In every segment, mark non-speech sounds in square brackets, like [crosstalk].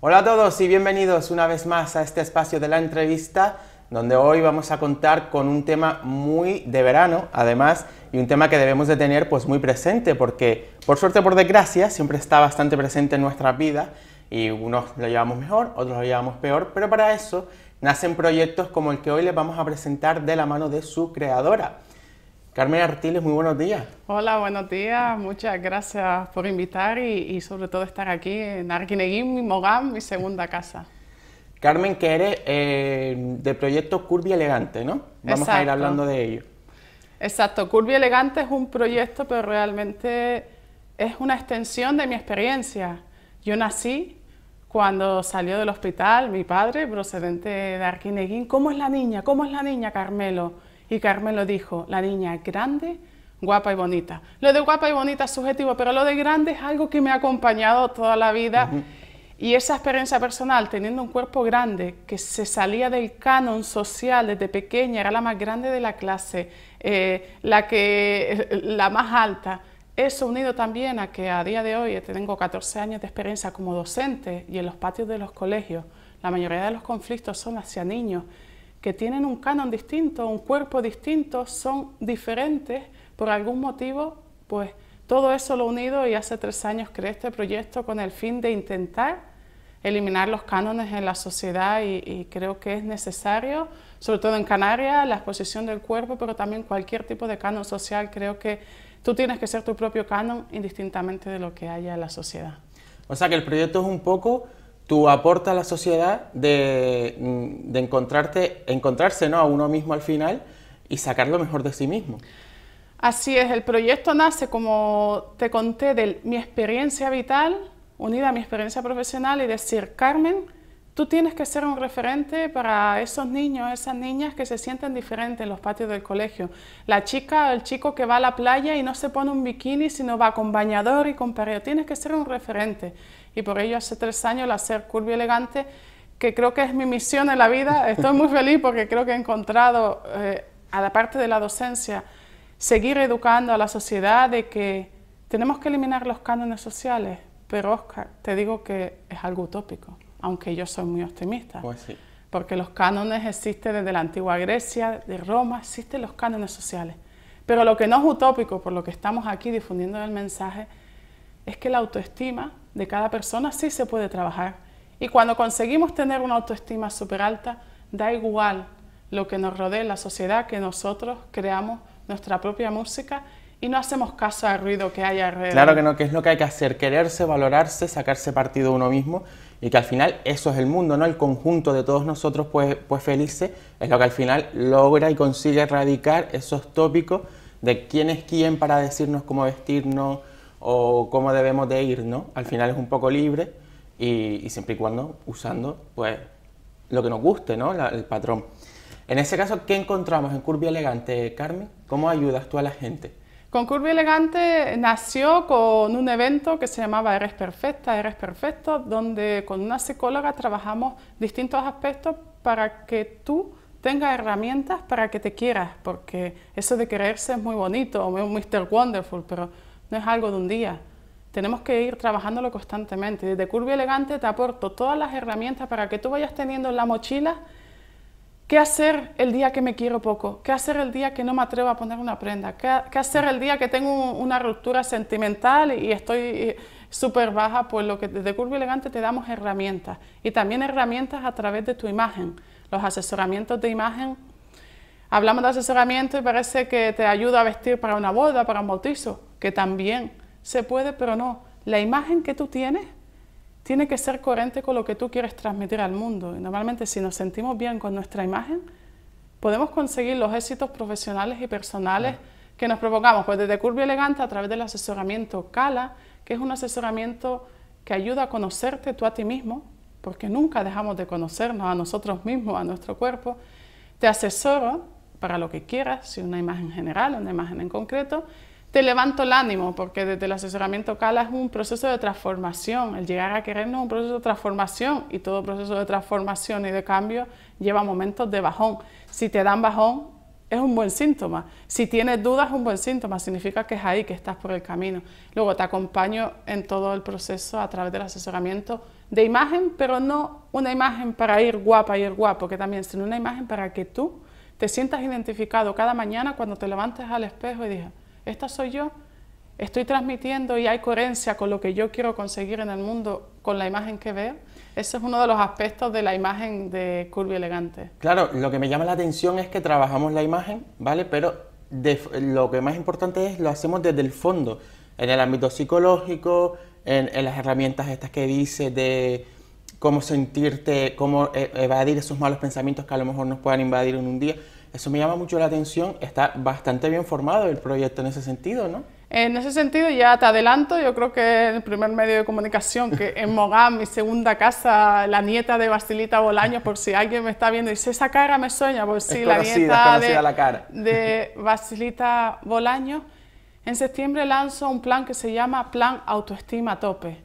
Hola a todos y bienvenidos una vez más a este espacio de la entrevista donde hoy vamos a contar con un tema muy de verano, además, y un tema que debemos de tener pues muy presente, porque por suerte por desgracia siempre está bastante presente en nuestra vida y unos lo llevamos mejor, otros lo llevamos peor, pero para eso nacen proyectos como el que hoy les vamos a presentar de la mano de su creadora. Carmen Artiles, muy buenos días. Hola, buenos días. Muchas gracias por invitar y, sobre todo estar aquí en Arquineguín, mi Mogán, mi segunda casa. [laughs] Carmen, que eres eh, del proyecto Curvy Elegante, ¿no? Vamos a ir hablando de ello. Exacto, Curvy Elegante es un proyecto, pero realmente es una extensión de mi experiencia. Yo nací cuando salió del hospital mi padre, procedente de Arquineguín. ¿Cómo es la niña? ¿Cómo es la niña, Carmelo? Y Carmen lo dijo, la niña es grande, guapa y bonita. Lo de guapa y bonita es subjetivo, pero lo de grande es algo que me ha acompañado toda la vida. Y esa experiencia personal, teniendo un cuerpo grande, que se salía del canon social desde pequeña, era la más grande de la clase, eh, la, que, eh, la más alta, eso unido también a que a día de hoy eh, tengo 14 años de experiencia como docente y en los patios de los colegios, la mayoría de los conflictos son hacia niños que tienen un canon distinto, un cuerpo distinto, son diferentes por algún motivo, pues todo eso lo unido y hace tres años creé este proyecto con el fin de intentar eliminar los cánones en la sociedad y, y, creo que es necesario, sobre todo en Canarias, la exposición del cuerpo, pero también cualquier tipo de canon social. Creo que tú tienes que ser tu propio canon indistintamente de lo que haya en la sociedad. O sea que el proyecto es un poco tú aportas a la sociedad mm, de, encontrarte, encontrarse ¿no? a uno mismo al final y sacar lo mejor de sí mismo. Así es, el proyecto nace, como te conté, de mi experiencia vital unida a mi experiencia profesional y decir, Carmen, Tú tienes que ser un referente para esos niños, esas niñas que se sienten diferentes en los patios del colegio. La chica, el chico que va a la playa y no se pone un bikini, sino va con bañador y con pareo. Tienes que ser un referente. Y por ello hace tres años la Ser y Elegante, que creo que es mi misión en la vida, [laughs] estoy muy feliz porque creo que he encontrado, eh, a la parte de la docencia, seguir educando a la sociedad de que tenemos que eliminar los cánones sociales. Pero Oscar, te digo que es algo utópico aunque yo soy muy optimista. Pues Porque los cánones existen desde la antigua Grecia, de Roma, existen los cánones sociales. Pero lo que no es utópico, por lo que estamos aquí difundiendo el mensaje, es que la autoestima de cada persona sí se puede trabajar. Y cuando conseguimos tener una autoestima súper alta, da igual lo que nos rodee la sociedad que nosotros creamos nuestra propia música y no hacemos caso al ruido que hay alrededor. Claro que no, que es lo que hay que hacer, quererse, valorarse, sacarse partido uno mismo y que al final eso es el mundo, ¿no? El conjunto de todos nosotros, pues, pues felices, es lo que al final logra y consigue erradicar esos tópicos de quién es quién para decirnos cómo vestirnos o cómo debemos de ir, ¿no? Al final es un poco libre y, siempre y cuando usando, pues, lo que nos guste, ¿no? el patrón. En ese caso, ¿qué encontramos en Curvia Elegante, Carmen? ¿Cómo ayudas tú a la gente? Con Curvy Elegante nació con un evento que se llamaba Eres Perfecta, Eres Perfecto, donde con una psicóloga trabajamos distintos aspectos para que tú tengas herramientas para que te quieras, porque eso de quererse es muy bonito, o un Mr. Wonderful, pero no es algo de un día. Tenemos que ir trabajándolo constantemente. Desde Curvy Elegante te aporto todas las herramientas para que tú vayas teniendo en la mochila ¿Qué hacer el día que me quiero poco? ¿Qué hacer el día que no me atrevo a poner una prenda? ¿Qué, hacer el día que tengo una ruptura sentimental y estoy eh, súper baja? Pues lo que desde Curvo Elegante te damos herramientas y también herramientas a través de tu imagen. Los asesoramientos de imagen, hablamos de asesoramiento y parece que te ayuda a vestir para una boda, para un bautizo, que también se puede, pero no. La imagen que tú tienes tiene que ser coherente con lo que tú quieres transmitir al mundo. Y normalmente si nos sentimos bien con nuestra imagen, podemos conseguir los éxitos profesionales y personales que nos provocamos Pues desde Curvio Elegante a través del asesoramiento Cala, que es un asesoramiento que ayuda a conocerte tú a ti mismo, porque nunca dejamos de conocernos a nosotros mismos, a nuestro cuerpo. Te asesoro para lo que quieras, si una imagen general una imagen en concreto, te levanto el ánimo, porque desde el asesoramiento Cala es un proceso de transformación, el llegar a querernos es un proceso de transformación y todo proceso de transformación y de cambio lleva momentos de bajón. Si te dan bajón, es un buen síntoma. Si tienes dudas, es un buen síntoma, significa que es ahí, que estás por el camino. Luego te acompaño en todo el proceso a través del asesoramiento de imagen, pero no una imagen para ir guapa y ir guapo, que también, sino una imagen para que tú te sientas identificado cada mañana cuando te levantes al espejo y digas, esta soy yo, estoy transmitiendo y hay coherencia con lo que yo quiero conseguir en el mundo, con la imagen que veo. Ese es uno de los aspectos de la imagen de Curvy Elegante. Claro, lo que me llama la atención es que trabajamos la imagen, ¿vale? Pero lo que más importante es lo hacemos desde el fondo, en el ámbito psicológico, en, en las herramientas estas que dice de cómo sentirte, cómo eh, evadir esos malos pensamientos que a lo mejor nos puedan invadir en un día. Eso me llama mucho la atención. Está bastante bien formado el proyecto en ese sentido, ¿no? En ese sentido, ya te adelanto, yo creo que el primer medio de comunicación que en Mogán, mi segunda casa, la nieta de Basilita Bolaños, por si alguien me está viendo y dice, esa cara me sueña, por si la nieta de, la cara. de Basilita Bolaños, en septiembre lanzo un plan que se llama Plan Autoestima Tope,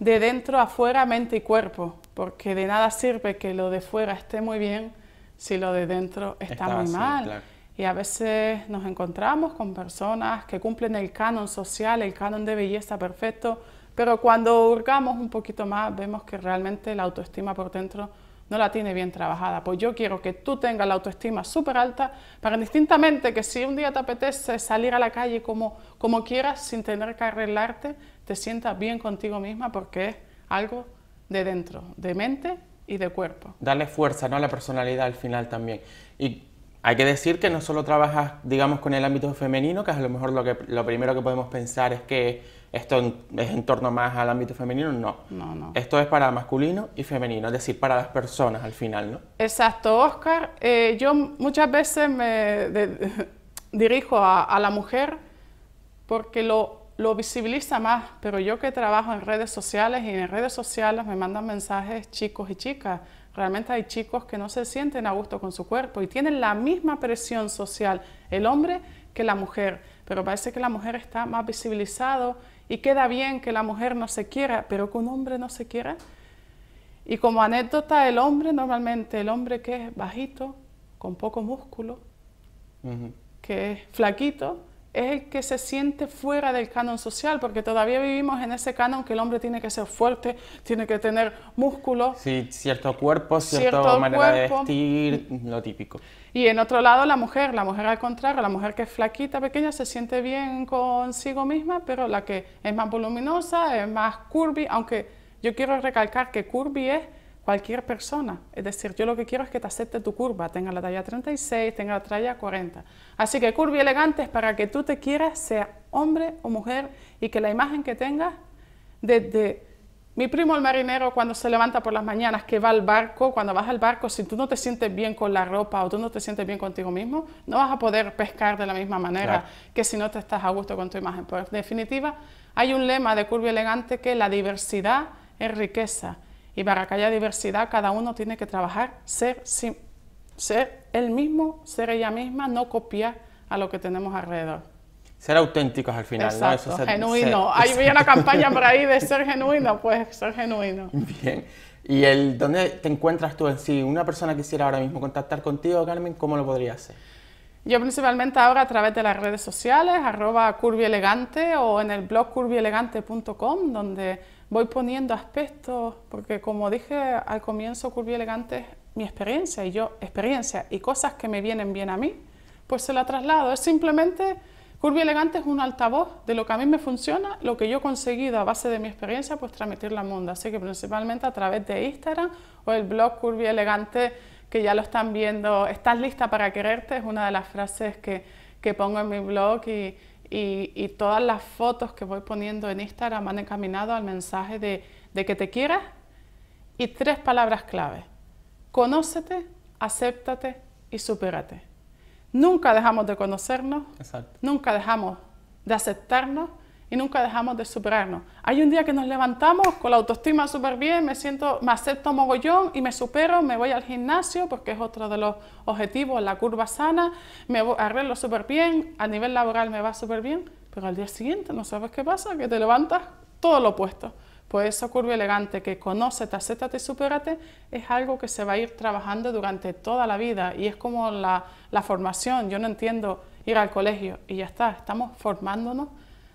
de dentro a fuera, mente y cuerpo, porque de nada sirve que lo de fuera esté muy bien si lo de dentro está muy mal. Y a veces nos encontramos con personas que cumplen el canon social, el canon de belleza perfecto, pero cuando hurgamos un poquito más vemos que realmente la autoestima por dentro no la tiene bien trabajada. Pues yo quiero que tú tengas la autoestima súper alta para indistintamente que si un día te apetece salir a la calle como, como quieras sin tener que arreglarte, te sientas bien contigo misma porque es algo de dentro, de mente y de cuerpo. Darle fuerza, ¿no? A la personalidad al final también. Y hay que decir que no solo trabajas, digamos, con el ámbito femenino, que a lo mejor lo, que, lo primero que podemos pensar es que esto es en torno más al ámbito femenino, no. No, no. Esto es para masculino y femenino, es decir, para las personas al final, ¿no? Exacto, Oscar. Eh, yo muchas veces me [laughs] dirijo a la mujer porque lo lo visibiliza más, pero yo que trabajo en redes sociales y en redes sociales me mandan mensajes chicos y chicas. Realmente hay chicos que no se sienten a gusto con su cuerpo y tienen la misma presión social el hombre que la mujer, pero parece que la mujer está más visibilizado y queda bien que la mujer no se quiera, pero que un hombre no se quiera. Y como anécdota, el hombre, normalmente el hombre que es bajito, con poco músculo, que es flaquito, es el que se siente fuera del canon social, porque todavía vivimos en ese canon que el hombre tiene que ser fuerte, tiene que tener músculos, Sí, cierto cuerpo, cierta manera de vestir, lo típico. Y en otro lado la mujer, la mujer al contrario, la mujer que es flaquita, pequeña, se siente bien consigo misma, pero la que es más voluminosa, es más curvy, aunque yo quiero recalcar que curvy es cualquier persona. Es decir, yo lo que quiero es que te acepte tu curva, tenga la talla 36, tenga la talla 40. Así que curvy elegante es para que tú te quieras, sea hombre o mujer, y que la imagen que tengas desde mi primo el marinero cuando se levanta por las mañanas, que va al barco, cuando vas al barco, si tú no te sientes bien con la ropa o tú no te sientes bien contigo mismo, no vas a poder pescar de la misma manera que si no te estás a gusto con tu imagen. ...por definitiva, hay un lema de Curvy Elegante que la diversidad es riqueza... Y para que haya diversidad, cada uno tiene que trabajar, ser, ser él mismo, ser ella misma, no copiar a lo que tenemos alrededor. Ser auténticos al final, ¿no? Eso genuino. Ahí una [laughs] campaña por ahí de ser genuino, pues ser genuino. Bien. ¿Y el dónde te encuentras tú? Si una persona quisiera ahora mismo contactar contigo, Carmen, ¿cómo lo podría hacer? Yo principalmente ahora a través de las redes sociales, arroba curvielegante o en el blog curvielegante.com, donde voy poniendo aspectos, porque como dije al comienzo, Curvy Elegante es mi experiencia y yo, experiencia y cosas que me vienen bien a mí, pues se la traslado. Es simplemente, Curvy Elegante es un altavoz de lo que a mí me funciona, lo que yo he conseguido a base de mi experiencia, pues transmitirla al mundo. Así que principalmente a través de Instagram o el blog Curvy Elegante, que ya lo están viendo, ¿estás lista para quererte? Es una de las frases que, que pongo en mi blog y y, todas las fotos que voy poniendo en Instagram han encaminado al mensaje de, que te quieras y tres palabras clave. Conócete, acéptate y supérate. Nunca dejamos de conocernos, Exacto. nunca dejamos de aceptarnos y nunca dejamos de superarnos. Hay un día que nos levantamos con la autoestima súper bien, me siento, me acepto mogollón y me supero, me voy al gimnasio porque es otro de los objetivos, la curva sana, me arreglo súper bien, a nivel laboral me va súper bien, pero al día siguiente no sabes qué pasa, que te levantas todo lo opuesto. Pues esa curva elegante que conoce, te acéptate y supérate es algo que se va a ir trabajando durante toda la vida y es como la formación. Yo no entiendo ir al colegio y ya está, estamos formándonos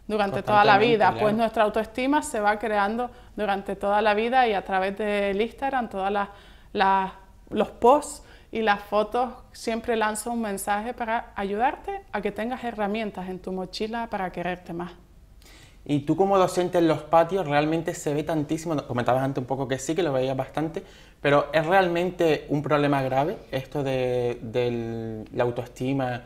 durante toda la vida. Pues nuestra autoestima se va creando durante toda la vida y a través del Instagram, todas las, las los posts y las fotos siempre lanzo un mensaje para ayudarte a que tengas herramientas en tu mochila para quererte más. Y tú como docente en los patios realmente se ve tantísimo, comentabas antes un poco que sí, que lo veías bastante, pero ¿es realmente un problema grave esto de, de la autoestima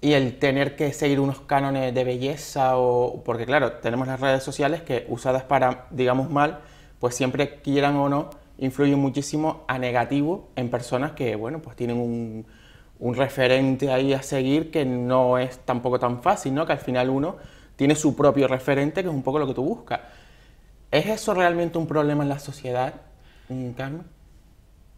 y el tener que seguir unos cánones de belleza o porque claro, tenemos las redes sociales que usadas para, digamos mal, pues siempre quieran o no, influyen muchísimo a negativo en personas que, bueno, pues tienen un, referente ahí a seguir que no es tampoco tan fácil, ¿no? Que al final uno tiene su propio referente, que es un poco lo que tú buscas. ¿Es eso realmente un problema en la sociedad, mm, Carmen?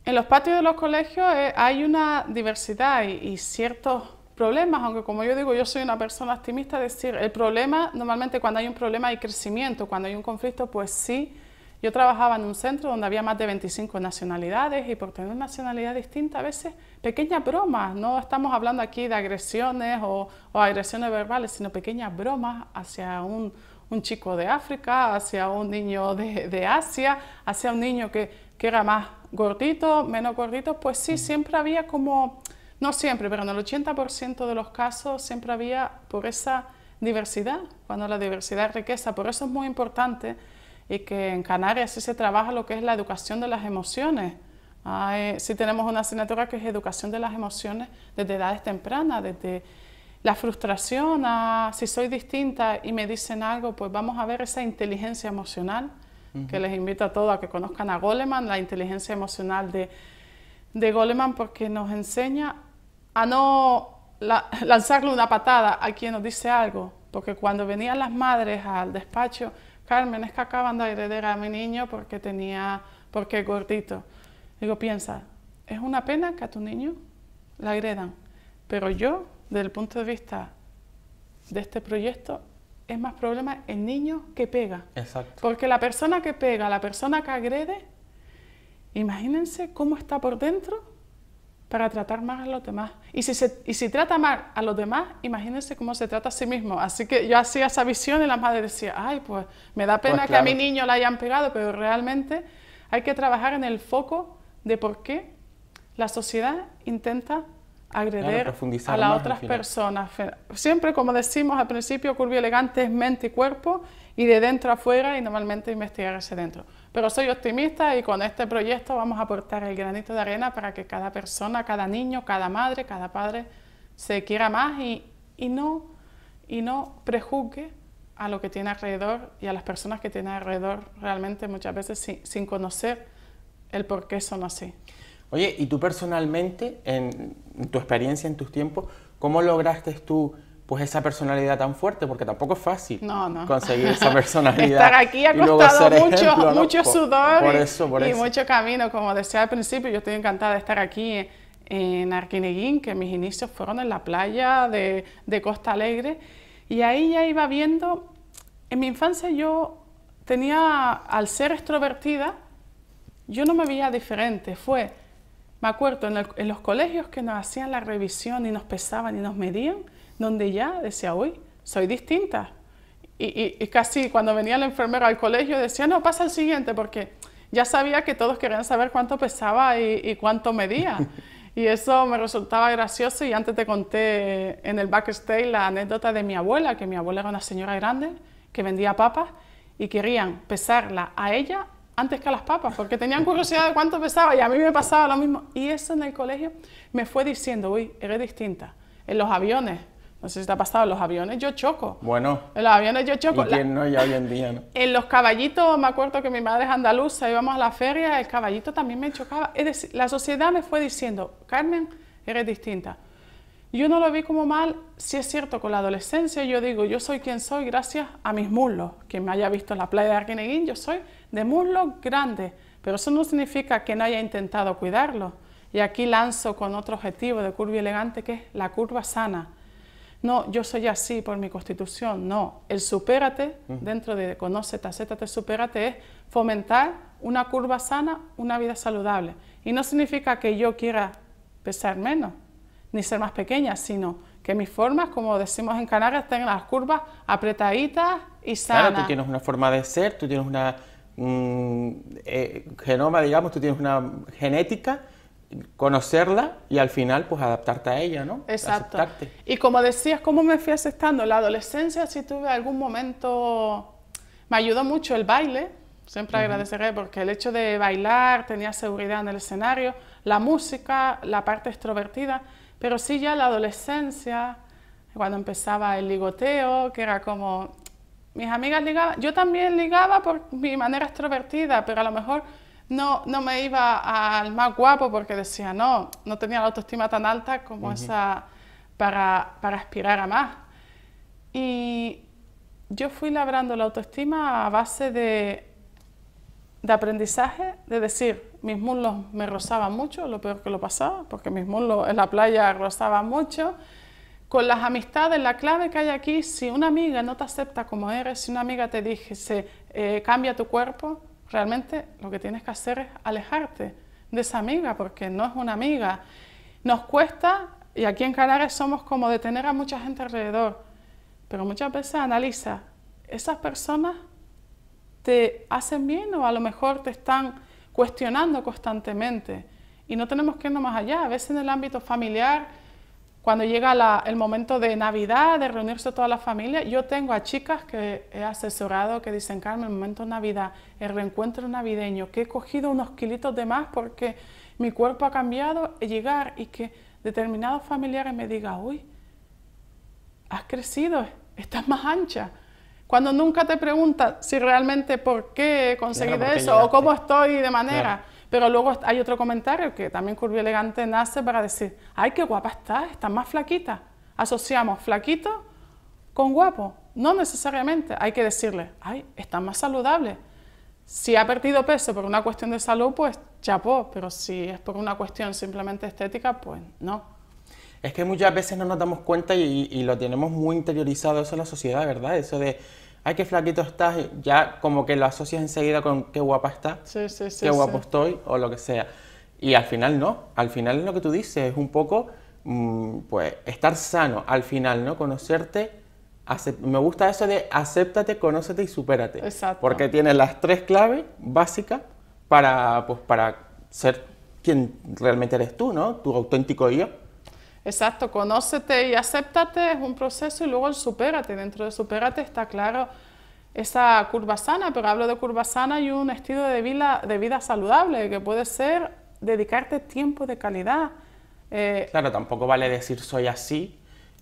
En los patios de los colegios eh, hay una diversidad y, y ciertos problemas, aunque como yo digo, yo soy una persona optimista, decir, el problema, normalmente cuando hay un problema hay crecimiento, cuando hay un conflicto, pues sí. Yo trabajaba en un centro donde había más de 25 nacionalidades y por tener nacionalidad distinta a veces pequeñas bromas, no estamos hablando aquí de agresiones o, agresiones verbales, sino pequeñas bromas hacia un, chico de África, hacia un niño de, Asia, hacia un niño que, que era más gordito, menos gordito, pues sí, siempre había como no siempre, pero en el 80% de los casos siempre había por esa diversidad, cuando la diversidad es riqueza. Por eso es muy importante y que en Canarias sí se trabaja lo que es la educación de las emociones. Si sí tenemos una asignatura que es educación de las emociones desde edades tempranas, desde la frustración a si soy distinta y me dicen algo, pues vamos a ver esa inteligencia emocional, que les invito a todos a que conozcan a Goleman, la inteligencia emocional de, de Goleman, porque nos enseña a no lanzarle una patada a quien nos dice algo, porque cuando venían las madres al despacho, Carmen, es que acaban de agredir a mi niño porque tenía, porque es gordito. Digo, piensa, es una pena que a tu niño la agredan, pero yo, desde el punto de vista de este proyecto, es más problema el niño que pega. Porque la persona que pega, la persona que agrede, imagínense cómo está por dentro para tratar más a los demás. Y si, se, y si trata mal a los demás, imagínense cómo se trata a sí mismo. Así que yo hacía esa visión y la madre decía, ay, pues me da pena pues que a mi niño la hayan pegado, pero realmente hay que trabajar en el foco de por qué la sociedad intenta agredir a las otras personas. Siempre, como decimos al principio, curvio elegante es mente y cuerpo y de dentro afuera y normalmente investigar hacia dentro. Pero soy optimista y con este proyecto vamos a aportar el granito de arena para que cada persona, cada niño, cada madre, cada padre se quiera más y, no, y no prejuzgue a lo que tiene alrededor y a las personas que tiene alrededor realmente muchas veces sin, sin conocer el por qué son así. Oye, ¿y tú personalmente, en tu experiencia, en tus tiempos, cómo lograste tú pues esa personalidad tan fuerte, porque tampoco es fácil conseguir [laughs] esa personalidad. Estar aquí ha costado mucho, mucho sudor y mucho camino. Como decía al principio, yo estoy encantada de estar aquí en Arquineguín, que mis inicios fueron en la playa de, Costa Alegre, y ahí ya iba viendo, en mi infancia yo tenía, al ser extrovertida, yo no me veía diferente, fue, me acuerdo, en, en los colegios que nos hacían la revisión y nos pesaban y nos medían, donde ya decía, uy, soy distinta. Y, casi cuando venía la enfermera al colegio decía, no, pasa el siguiente, porque ya sabía que todos querían saber cuánto pesaba y, y cuánto medía. [laughs] Y eso me resultaba gracioso y antes te conté en el backstage la anécdota de mi abuela, que mi abuela era una señora grande que vendía papas y querían pesarla a ella antes que a las papas, porque tenían curiosidad de cuánto pesaba y a mí me pasaba lo mismo. Y eso en el colegio me fue diciendo, uy, eres distinta. En los aviones, no sé si te ha pasado, los aviones yo choco. Bueno. En los aviones yo choco. ¿Y no ya hoy en día? [laughs] En los caballitos, me acuerdo que mi madre es andaluza, íbamos a la feria, el caballito también me chocaba. Es decir, la sociedad me fue diciendo, Carmen, eres distinta. Yo no lo vi como mal, si es cierto, con la adolescencia yo digo, yo soy quien soy gracias a mis muslos. Quien me haya visto en la playa de Arqueneguín, yo soy de muslos grandes, pero eso no significa que no haya intentado cuidarlo. Y aquí lanzo con otro objetivo de curva elegante que es la curva sana no, yo soy así por mi constitución, no. El supérate, dentro de conócete, acéptate, supérate, es fomentar una curva sana, una vida saludable. Y no significa que yo quiera pesar menos, ni ser más pequeña, sino que mis formas, como decimos en Canarias, tengan las curvas apretaditas y sanas. Claro, tú tienes una forma de ser, tú tienes una mm, eh, genoma, digamos, tú tienes una genética conocerla y al final pues adaptarte a ella, ¿no? Exacto. Y como decías, ¿cómo me fui aceptando? La adolescencia si tuve algún momento, me ayudó mucho el baile, siempre agradeceré porque el hecho de bailar, tenía seguridad en el escenario, la música, la parte extrovertida, pero sí ya la adolescencia, cuando empezaba el ligoteo, que era como, mis amigas ligaban, yo también ligaba por mi manera extrovertida, pero a lo mejor no, me iba al más guapo porque decía, no, no tenía la autoestima tan alta como esa para, aspirar a más. Y yo fui labrando la autoestima a base de, aprendizaje, de decir, mis muslos me rozaban mucho, lo peor que lo pasaba, porque mis muslos en la playa rozaban mucho. Con las amistades, la clave que hay aquí, si una amiga no te acepta como eres, si una amiga te dice, eh, cambia tu cuerpo, Realmente lo que tienes que hacer es alejarte de esa amiga porque no es una amiga. Nos cuesta, y aquí en Canarias somos como de tener a mucha gente alrededor, pero muchas veces analiza, esas personas te hacen bien o a lo mejor te están cuestionando constantemente. Y no tenemos que irnos más allá. A veces en el ámbito familiar cuando llega el momento de Navidad, de reunirse toda la familia, yo tengo a chicas que he asesorado que dicen, Carmen, el momento de Navidad, el reencuentro navideño, que he cogido unos kilitos de más porque mi cuerpo ha cambiado, llegar y que determinados familiares me digan, uy, has crecido, estás más ancha. Cuando nunca te preguntas si realmente por qué he conseguido eso o cómo estoy de manera. Pero luego hay otro comentario que también Curvio Elegante nace para decir, ay, qué guapa estás, estás más flaquita. Asociamos flaquito con guapo. No necesariamente, hay que decirle, ay, estás más saludable. Si ha perdido peso por una cuestión de salud, pues chapó, pero si es por una cuestión simplemente estética, pues no. Es que muchas veces no nos damos cuenta y, y, lo tenemos muy interiorizado eso en la sociedad, ¿verdad? Eso de ay, qué flaquito estás, ya como que lo asocias enseguida con qué guapa estás, qué guapo estoy o lo que sea. Y al final no, al final es lo que tú dices, es un poco, mm, pues, estar sano al final, ¿no? Conocerte, me gusta eso de acéptate, conócete y supérate. Exacto. Porque tienes las tres claves básicas para, pues, para ser quien realmente eres tú, ¿no? Tu auténtico yo. Exacto, conócete y acéptate es un proceso y luego el supérate. Dentro de supérate está claro esa curva sana, pero hablo de curva sana y un estilo de vida, saludable, que puede ser dedicarte tiempo de calidad. Eh, claro, tampoco vale decir soy así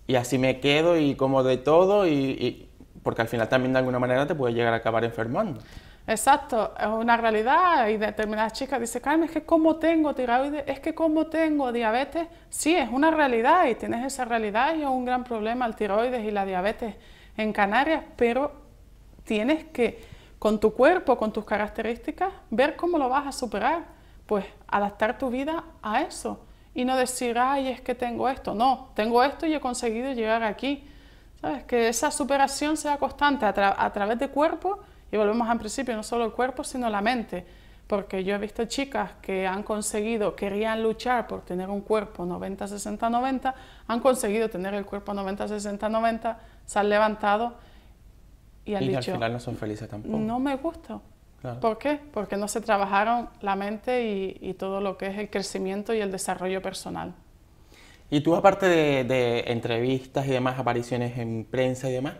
y así me quedo y como de todo, y porque al final también de alguna manera te puede llegar a acabar enfermando. Exacto, es una realidad y determinadas chicas dicen, Carmen, es que como tengo tiroides, es que como tengo diabetes, sí, es una realidad y tienes esa realidad y es un gran problema el tiroides y la diabetes en Canarias, pero tienes que, con tu cuerpo, con tus características, ver cómo lo vas a superar, pues adaptar tu vida a eso y no decir, ay, es que tengo esto, no, tengo esto y he conseguido llegar aquí. ¿Sabes? Que esa superación sea constante a, a través de cuerpo y volvemos al principio, no solo el cuerpo, sino la mente, porque yo he visto chicas que han conseguido, querían luchar por tener un cuerpo 90-60-90, han conseguido tener el cuerpo 90-60-90, se han levantado y han y al final no son felices tampoco. No me gusta. ¿Por qué? Porque no se trabajaron la mente y, todo lo que es el crecimiento y el desarrollo personal. Y tú, aparte de, de entrevistas y demás, apariciones en prensa y demás,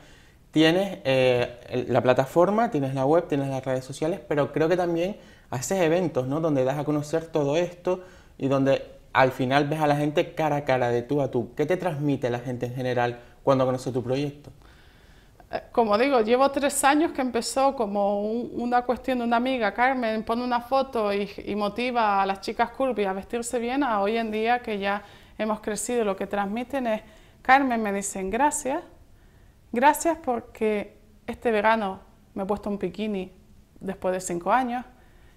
tienes eh, la plataforma, tienes la web, tienes las redes sociales, pero creo que también haces eventos, ¿no? Donde das a conocer todo esto y donde al final ves a la gente cara a cara, de tú a tú. ¿Qué te transmite la gente en general cuando conoce tu proyecto? Eh, como digo, llevo tres años que empezó como una cuestión de una amiga, Carmen, pone una foto y, motiva a las chicas curvy a vestirse bien, a hoy en día que ya hemos crecido, lo que transmiten es, Carmen, me dicen gracias, Gracias porque este verano me he puesto un bikini después de cinco años.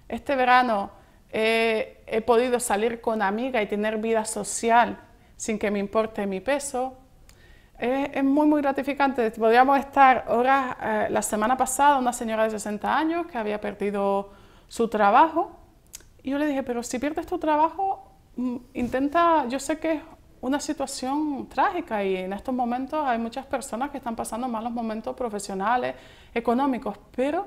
Este verano he podido salir con amiga y tener vida social sin que me importe mi peso. es muy, muy gratificante. Podríamos estar horas, eh, la semana pasada, una señora de 60 años que había perdido su trabajo. Y yo le dije, pero si pierdes tu trabajo, mm, intenta, yo sé que es una situación trágica y en estos momentos hay muchas personas que están pasando malos momentos profesionales, económicos, pero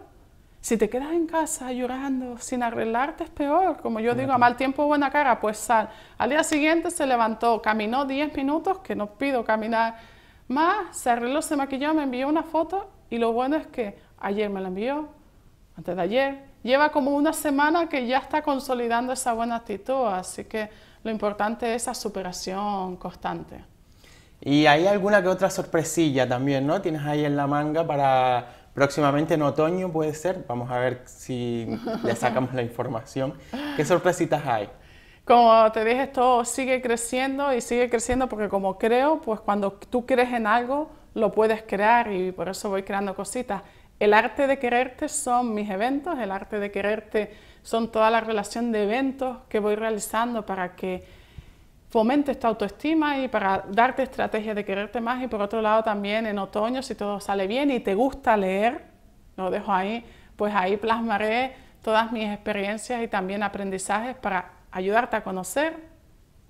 si te quedas en casa llorando sin arreglarte es peor. Como yo digo, a mal tiempo buena cara, pues sal. Al día siguiente se levantó, caminó 10 minutos, que no pido caminar más, se arregló, se maquilló, me envió una foto y lo bueno es que ayer me la envió, antes de ayer. Lleva como una semana que ya está consolidando esa buena actitud, así que lo importante es esa superación constante. Y hay alguna que otra sorpresilla también, ¿no? Tienes ahí en la manga para próximamente en otoño, puede ser. Vamos a ver si le sacamos la información. ¿Qué sorpresitas hay? Como te dije, esto sigue creciendo y sigue creciendo porque como creo, pues cuando tú crees en algo, lo puedes crear y por eso voy creando cositas. El arte de quererte son mis eventos, el arte de quererte son toda la relación de eventos que voy realizando para que fomente esta autoestima y para darte estrategias de quererte más y por otro lado también en otoño si todo sale bien y te gusta leer, lo dejo ahí, pues ahí plasmaré todas mis experiencias y también aprendizajes para ayudarte a conocer,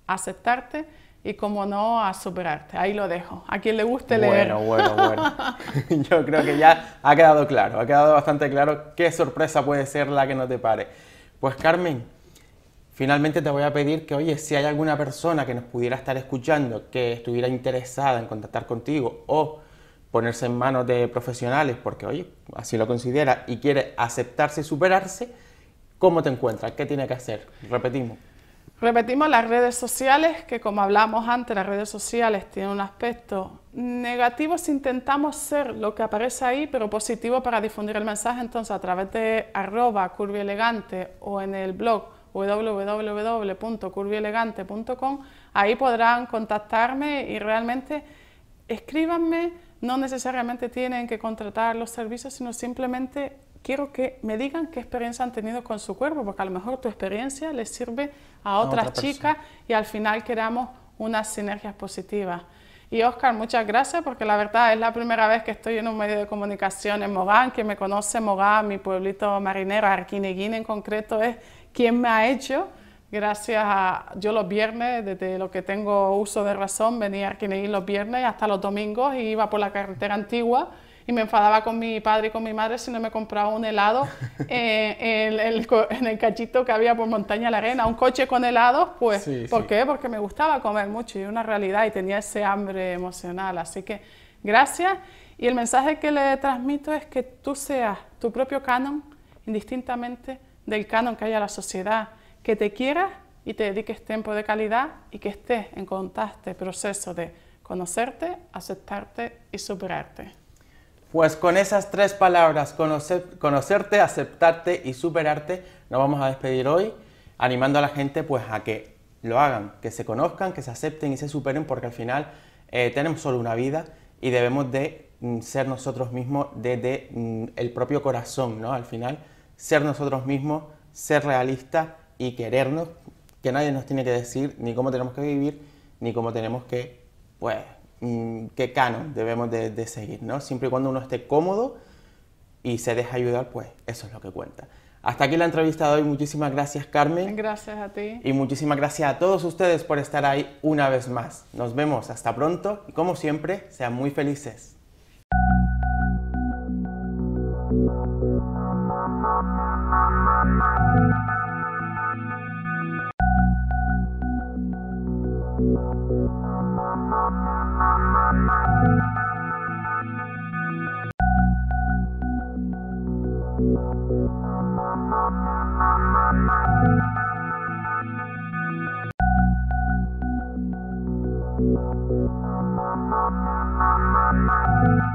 aceptarte y como no, a superarte. Ahí lo dejo. A quien le guste leer. Bueno, bueno, bueno. [laughs] [laughs] Yo creo que ya ha quedado claro, ha quedado bastante claro qué sorpresa puede ser la que no te pare. Pues Carmen, finalmente te voy a pedir que, oye, si hay alguna persona que nos pudiera estar escuchando, que estuviera interesada en contactar contigo o ponerse en manos de profesionales, porque, oye, así lo considera y quiere aceptarse y superarse, ¿cómo te encuentras? ¿Qué tiene que hacer? Repetimos. Repetimos las redes sociales, que como hablamos antes, las redes sociales tienen un aspecto negativo si intentamos ser lo que aparece ahí, pero positivo para difundir el mensaje. Entonces, a través de arroba curvielegante o en el blog www.curvielegante.com, ahí podrán contactarme y realmente escríbanme. No necesariamente tienen que contratar los servicios, sino simplemente quiero que me digan qué experiencia han tenido con su cuerpo, porque a lo mejor tu experiencia le sirve a otras chicas y al final creamos unas sinergias positivas. Y Oscar, muchas gracias porque la verdad es la primera vez que estoy en un medio de comunicación en Mogán, que me conoce Mogán, mi pueblito marinero, Arquineguín en concreto, es quien me ha hecho. Gracias a yo los viernes, desde lo que tengo uso de razón, venía a Arquineguín los viernes hasta los domingos y iba por la carretera antigua y me enfadaba con mi padre y con mi madre si no me compraba un helado [laughs] eh, en el cachito que había por Montaña la Arena, un coche con helados, pues, ¿por qué? Porque me gustaba comer mucho y era una realidad y tenía ese hambre emocional. Así que gracias y el mensaje que le transmito es que tú seas tu propio canon, indistintamente del canon que haya la sociedad, que te quieras y te dediques tiempo de calidad y que estés en constante proceso de conocerte, aceptarte y superarte. Pues con esas tres palabras, conocer, conocerte, aceptarte y superarte, nos vamos a despedir hoy, animando a la gente pues a que lo hagan, que se conozcan, que se acepten y se superen, porque al final eh, tenemos solo una vida y debemos de mm, ser nosotros mismos desde mm, el propio corazón, ¿no? Al final, ser nosotros mismos, ser realistas y querernos, que nadie nos tiene que decir ni cómo tenemos que vivir, ni cómo tenemos que, pues, qué canon debemos de, seguir, ¿no? Siempre y cuando uno esté cómodo y se deja ayudar, pues eso es lo que cuenta. Hasta aquí la entrevista de hoy. Muchísimas gracias, Carmen. Gracias a ti. Y muchísimas gracias a todos ustedes por estar ahí una vez más. Nos vemos. Hasta pronto. Y como siempre, sean muy felices. Thank you.